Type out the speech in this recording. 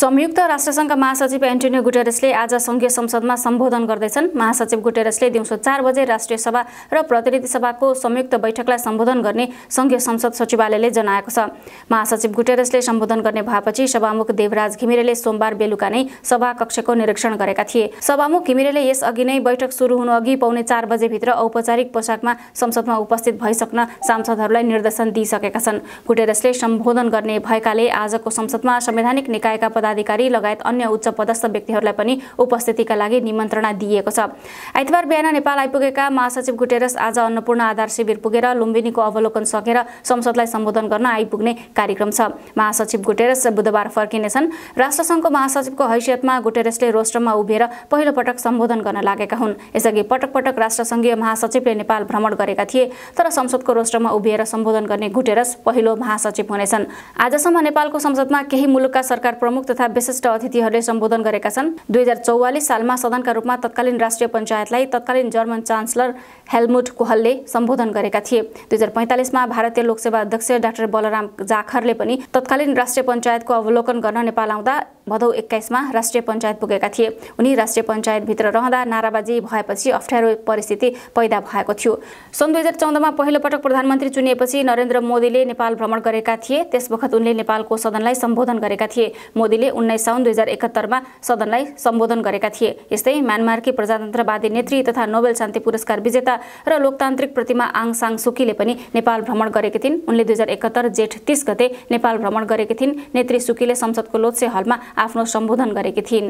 संयुक्त राष्ट्रसङ्घका महासचिव एन्टोनियो गुटेरसले आज सङ्घीय संसदमा सम्बोधन गर्दैछन् महासचिव गुटेरसले दिउँसो चार बजे राष्ट्रिय सभा र प्रतिनिधि सभाको संयुक्त बैठकलाई सम्बोधन गर्ने सङ्घीय संसद सचिवालयले जनाएको छ महासचिव गुटेरसले सम्बोधन गर्ने भएपछि सभामुख देवराज घिमिरेले सोमबार बेलुका नै सभाकक्षको निरीक्षण गरेका थिए सभामुख घिमिरेले यसअघि नै बैठक सुरु हुनु अघि पाउने चार बजेभित्र औपचारिक पोसाकमा संसदमा उपस्थित भइसक्न सांसदहरूलाई निर्देशन दिइसकेका छन् गुटेरसले सम्बोधन गर्ने भएकाले आजको संसदमा संवैधानिक निकायका पदाधिकारी लगायत अन्य उच्च पदस्थ व्यक्तिहरूलाई पनि उपस्थितिका लागि निमन्त्रणा दिएको छ आइतबार बिहान नेपाल आइपुगेका महासचिव गुटेरस आज अन्नपूर्ण आधार शिविर पुगेर लुम्बिनीको अवलोकन सकेर संसदलाई सम्बोधन गर्न आइपुग्ने कार्यक्रम छ महासचिव गुटेरस बुधबार फर्किनेछन् राष्ट्रसङ्घको महासचिवको हैसियतमा गुटेरसले रोस्टरमा उभिएर पहिलो पटक सम्बोधन गर्न लागेका हुन् यसअघि पटक पटक राष्ट्रसङ्घीय महासचिवले नेपाल भ्रमण गरेका थिए तर संसदको रोस्टरमा उभिएर सम्बोधन गर्ने गुटेरस पहिलो महासचिव हुनेछन् आजसम्म नेपालको संसदमा केही मुलुकका सरकार प्रमुख तथा तथा विशिष्ट अतिथिहरूले सम्बोधन गरेका छन् दुई हजार चौवालिस सालमा सदनका रूपमा तत्कालीन राष्ट्रिय पञ्चायतलाई तत्कालीन जर्मन चान्सलर हेलमुट कोहलले सम्बोधन गरेका थिए दुई हजार पैँतालिसमा भारतीय लोकसेवा अध्यक्ष डाक्टर बलराम जाखरले पनि तत्कालीन राष्ट्रिय पञ्चायतको अवलोकन गर्न नेपाल आउँदा भदौ एक्काइसमा राष्ट्रिय पञ्चायत पुगेका थिए उनी राष्ट्रिय पञ्चायतभित्र रहँदा नाराबाजी भएपछि अप्ठ्यारो परिस्थिति पैदा भएको थियो सन् दुई हजार चौधमा पहिलोपटक प्रधानमन्त्री चुनिएपछि नरेन्द्र मोदीले नेपाल भ्रमण गरेका थिए त्यसवखत उनले नेपालको सदनलाई सम्बोधन गरेका थिए मोदीले उन्नाइस साउन दुई हजार एकात्तरमा सदनलाई सम्बोधन गरेका थिए यस्तै म्यानमारकी प्रजातन्त्रवादी नेत्री तथा नोबेल शान्ति पुरस्कार विजेता र लोकतान्त्रिक प्रतिमा आङ साङ सुकीले पनि नेपाल भ्रमण गरेकी थिइन् उनले दुई हजार एकात्तर जेठ तिस गते नेपाल भ्रमण गरेकी थिइन् नेत्री सुकीले संसदको लोत्से हलमा आफ्नो सम्बोधन गरेकी थिइन्